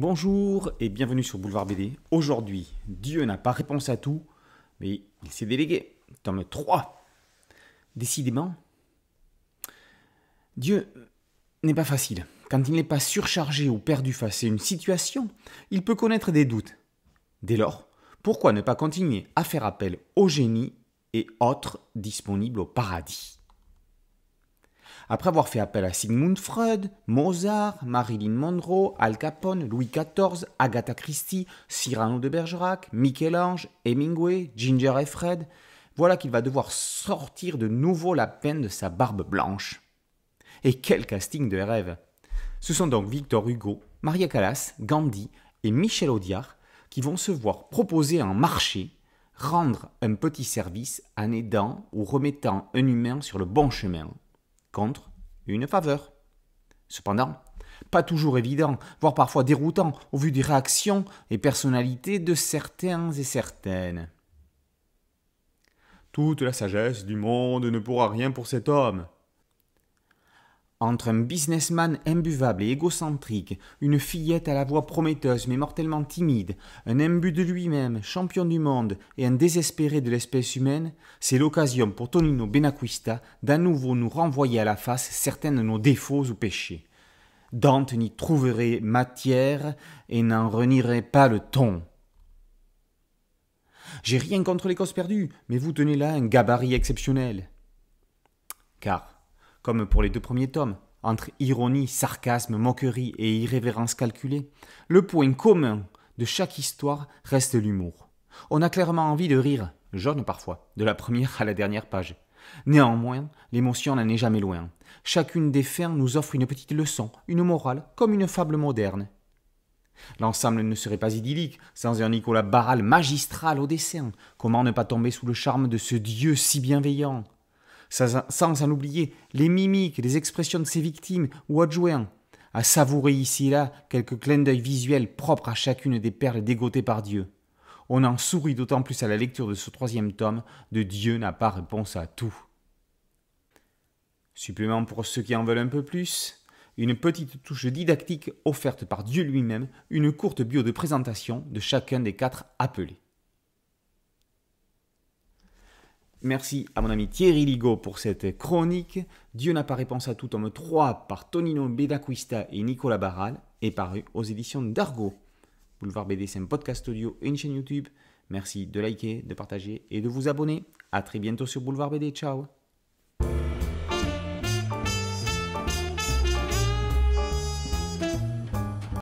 Bonjour et bienvenue sur Boulevard BD. Aujourd'hui, Dieu n'a pas réponse à tout, mais il s'est délégué. Tome 3. Décidément, Dieu n'est pas facile. Quand il n'est pas surchargé ou perdu face à une situation, il peut connaître des doutes. Dès lors, pourquoi ne pas continuer à faire appel au génie et autres disponibles au paradis après avoir fait appel à Sigmund Freud, Mozart, Marilyn Monroe, Al Capone, Louis XIV, Agatha Christie, Cyrano de Bergerac, Michel-Ange, Hemingway, Ginger et Fred, voilà qu'il va devoir sortir de nouveau la peine de sa barbe blanche. Et quel casting de rêve Ce sont donc Victor Hugo, Maria Callas, Gandhi et Michel Audiard qui vont se voir proposer un marché, rendre un petit service en aidant ou remettant un humain sur le bon chemin contre une faveur. Cependant, pas toujours évident, voire parfois déroutant au vu des réactions et personnalités de certains et certaines. Toute la sagesse du monde ne pourra rien pour cet homme, entre un businessman imbuvable et égocentrique, une fillette à la voix prometteuse mais mortellement timide, un imbu de lui-même, champion du monde et un désespéré de l'espèce humaine, c'est l'occasion pour Tonino Benacquista d'à nouveau nous renvoyer à la face certains de nos défauts ou péchés. Dante n'y trouverait matière et n'en renierait pas le ton. J'ai rien contre les causes perdues, mais vous tenez là un gabarit exceptionnel. Car, comme pour les deux premiers tomes, entre ironie, sarcasme, moquerie et irrévérence calculée, le point commun de chaque histoire reste l'humour. On a clairement envie de rire, jaune parfois, de la première à la dernière page. Néanmoins, l'émotion n'en est jamais loin. Chacune des fins nous offre une petite leçon, une morale, comme une fable moderne. L'ensemble ne serait pas idyllique sans un Nicolas Barral magistral au dessin. Comment ne pas tomber sous le charme de ce dieu si bienveillant sans en oublier les mimiques, les expressions de ses victimes ou adjoints, à savourer ici là quelques clins d'œil visuels propres à chacune des perles dégotées par Dieu. On en sourit d'autant plus à la lecture de ce troisième tome de Dieu n'a pas réponse à tout. Supplément pour ceux qui en veulent un peu plus, une petite touche didactique offerte par Dieu lui-même, une courte bio de présentation de chacun des quatre appelés. Merci à mon ami Thierry Ligo pour cette chronique. Dieu n'a pas réponse à tout, tome 3 par Tonino Bedaquista et Nicolas Barral est paru aux éditions d'Argo. Boulevard BD, c'est un podcast audio et une chaîne YouTube. Merci de liker, de partager et de vous abonner. A très bientôt sur Boulevard BD. Ciao